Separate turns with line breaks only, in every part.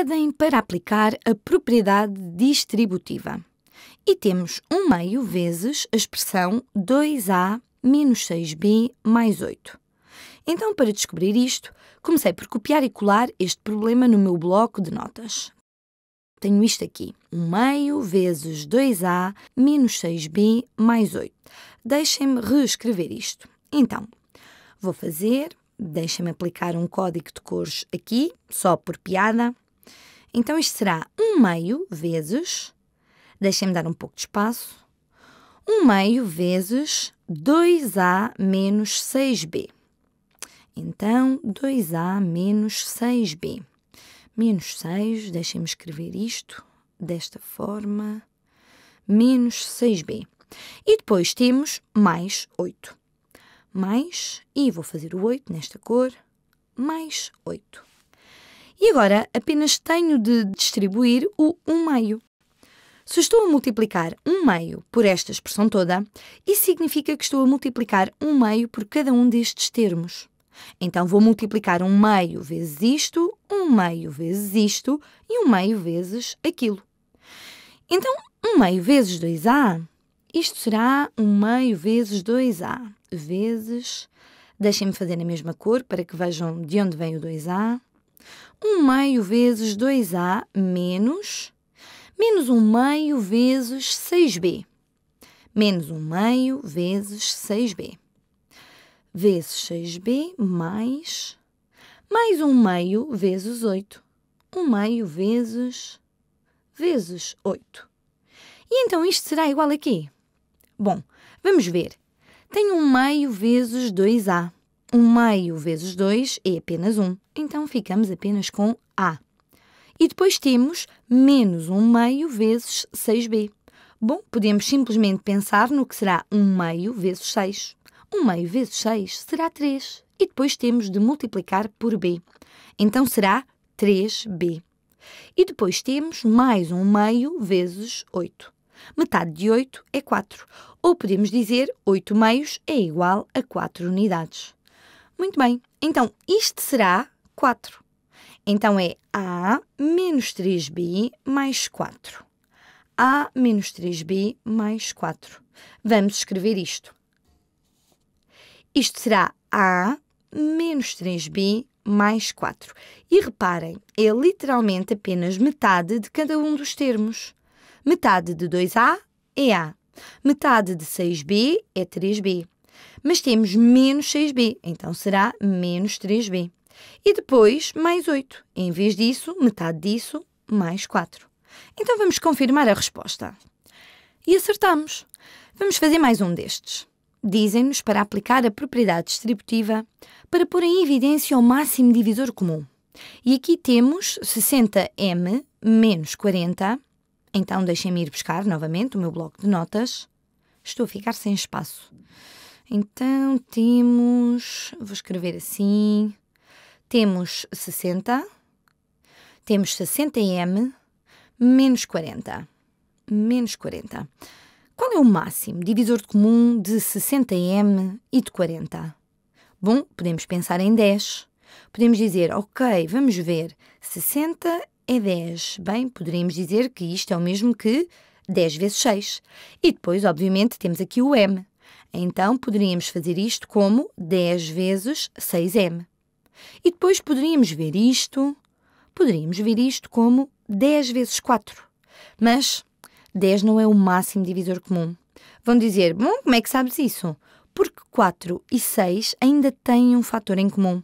pedem para aplicar a propriedade distributiva. E temos 1 meio vezes a expressão 2a menos 6b mais 8. Então, para descobrir isto, comecei por copiar e colar este problema no meu bloco de notas. Tenho isto aqui, 1 meio vezes 2a menos 6b mais 8. Deixem-me reescrever isto. Então, vou fazer, deixem-me aplicar um código de cores aqui, só por piada, então isto será 1 meio vezes, deixem-me dar um pouco de espaço, 1 meio vezes 2a menos 6b. Então, 2a menos 6b. Menos 6, deixem-me escrever isto desta forma, menos 6b. E depois temos mais 8. Mais, e vou fazer o 8 nesta cor, mais 8. E agora apenas tenho de distribuir o 1 meio. Se estou a multiplicar 1 meio por esta expressão toda, isso significa que estou a multiplicar 1 meio por cada um destes termos. Então vou multiplicar 1 meio vezes isto, 1 meio vezes isto e 1 meio vezes aquilo. Então 1 meio vezes 2a, isto será 1 meio vezes 2a, vezes... Deixem-me fazer na mesma cor para que vejam de onde vem o 2a. 1 meio vezes 2a menos menos 1 meio vezes 6b. Menos 1 meio vezes 6b. Vezes 6b mais mais 1 meio vezes 8. 1 meio vezes vezes 8. E então isto será igual a quê? Bom, vamos ver. Tenho 1 meio vezes 2a. 1 meio vezes 2 é apenas 1, então ficamos apenas com A. E depois temos menos 1 meio vezes 6B. Bom, podemos simplesmente pensar no que será 1 meio vezes 6. 1 meio vezes 6 será 3, e depois temos de multiplicar por B. Então será 3B. E depois temos mais 1 meio vezes 8. Metade de 8 é 4, ou podemos dizer 8 meios é igual a 4 unidades. Muito bem, então isto será 4. Então é A menos 3B mais 4. A menos 3B mais 4. Vamos escrever isto. Isto será A menos 3B mais 4. E reparem, é literalmente apenas metade de cada um dos termos. Metade de 2A é A. Metade de 6B é 3B. Mas temos menos 6b, então será menos 3b. E depois mais 8. Em vez disso, metade disso, mais 4. Então vamos confirmar a resposta. E acertamos. Vamos fazer mais um destes. Dizem-nos para aplicar a propriedade distributiva para pôr em evidência o máximo divisor comum. E aqui temos 60m menos 40. Então deixem-me ir buscar novamente o meu bloco de notas. Estou a ficar sem espaço. Então temos, vou escrever assim, temos 60, temos 60m menos 40. Menos 40. Qual é o máximo divisor de comum de 60m e de 40? Bom, podemos pensar em 10. Podemos dizer, ok, vamos ver, 60 é 10. Bem, poderíamos dizer que isto é o mesmo que 10 vezes 6. E depois, obviamente, temos aqui o m. Então poderíamos fazer isto como 10 vezes 6m. E depois poderíamos ver isto, poderíamos ver isto como 10 vezes 4. Mas 10 não é o máximo divisor comum. Vão dizer, bom, como é que sabes isso? Porque 4 e 6 ainda têm um fator em comum.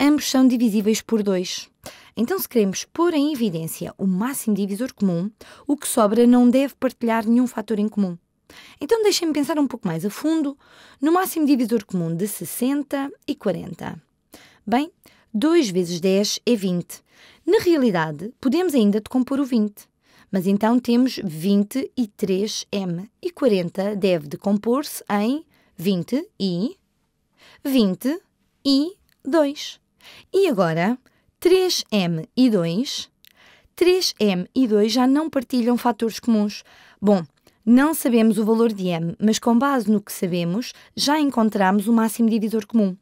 Ambos são divisíveis por 2. Então, se queremos pôr em evidência o máximo divisor comum, o que sobra não deve partilhar nenhum fator em comum. Então deixem-me pensar um pouco mais a fundo no máximo divisor comum de 60 e 40. Bem, 2 vezes 10 é 20. Na realidade, podemos ainda decompor o 20. Mas então temos 23 m E 40 deve decompor-se em 20 e 20 e 2. E agora, 3m e 2. 3m e 2 já não partilham fatores comuns. Bom, não sabemos o valor de m, mas com base no que sabemos, já encontramos o máximo divisor comum.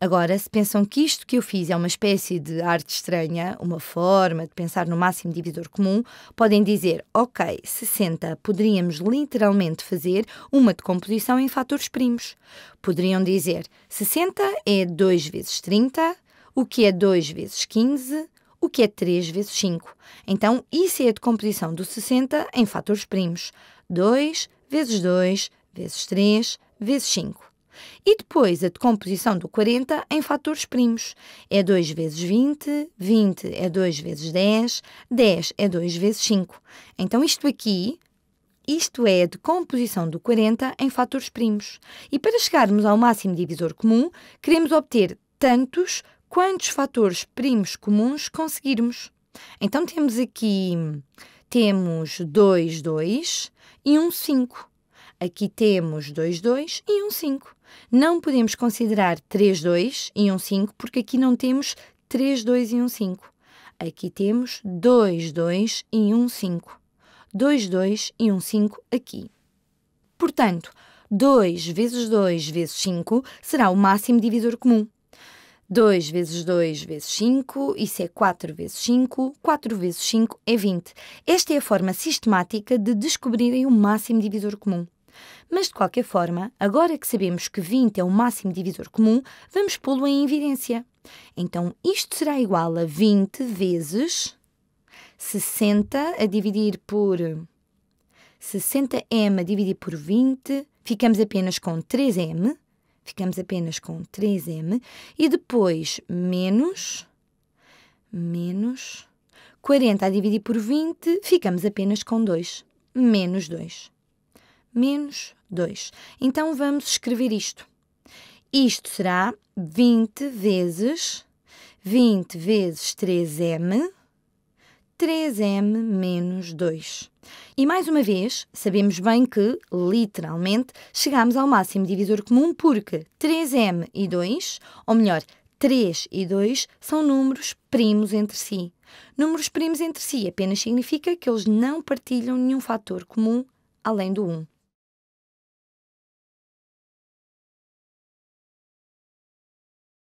Agora, se pensam que isto que eu fiz é uma espécie de arte estranha, uma forma de pensar no máximo divisor comum, podem dizer, ok, 60, poderíamos literalmente fazer uma decomposição em fatores primos. Poderiam dizer, 60 é 2 vezes 30, o que é 2 vezes 15, o que é 3 vezes 5. Então, isso é a decomposição do 60 em fatores primos. 2 vezes 2 vezes 3 vezes 5. E depois a decomposição do 40 em fatores primos. É 2 vezes 20, 20 é 2 vezes 10, 10 é 2 vezes 5. Então isto aqui, isto é a decomposição do 40 em fatores primos. E para chegarmos ao máximo divisor comum, queremos obter tantos quantos fatores primos comuns conseguirmos. Então temos aqui temos 2, 2 e um 5. Aqui temos 2, 2 e um 5. Não podemos considerar 3, 2 e um 5, porque aqui não temos 3, 2 e um 5. Aqui temos 2, 2 e um 5. 2, 2 e um 5 aqui. Portanto, 2 vezes 2 vezes 5 será o máximo divisor comum. 2 vezes 2 vezes 5, isso é 4 vezes 5, 4 vezes 5 é 20. Esta é a forma sistemática de descobrirem o máximo divisor comum. Mas, de qualquer forma, agora que sabemos que 20 é o máximo divisor comum, vamos pô-lo em evidência. Então, isto será igual a 20 vezes 60 a dividir por 60m a dividir por 20, ficamos apenas com 3m Ficamos apenas com 3m. E depois, menos, menos 40 a dividir por 20, ficamos apenas com 2. Menos 2. Menos 2. Então, vamos escrever isto. Isto será 20 vezes... 20 vezes 3m 3m menos 2. E mais uma vez, sabemos bem que, literalmente, chegamos ao máximo divisor comum porque 3m e 2, ou melhor, 3 e 2 são números primos entre si. Números primos entre si apenas significa que eles não partilham nenhum fator comum além do 1.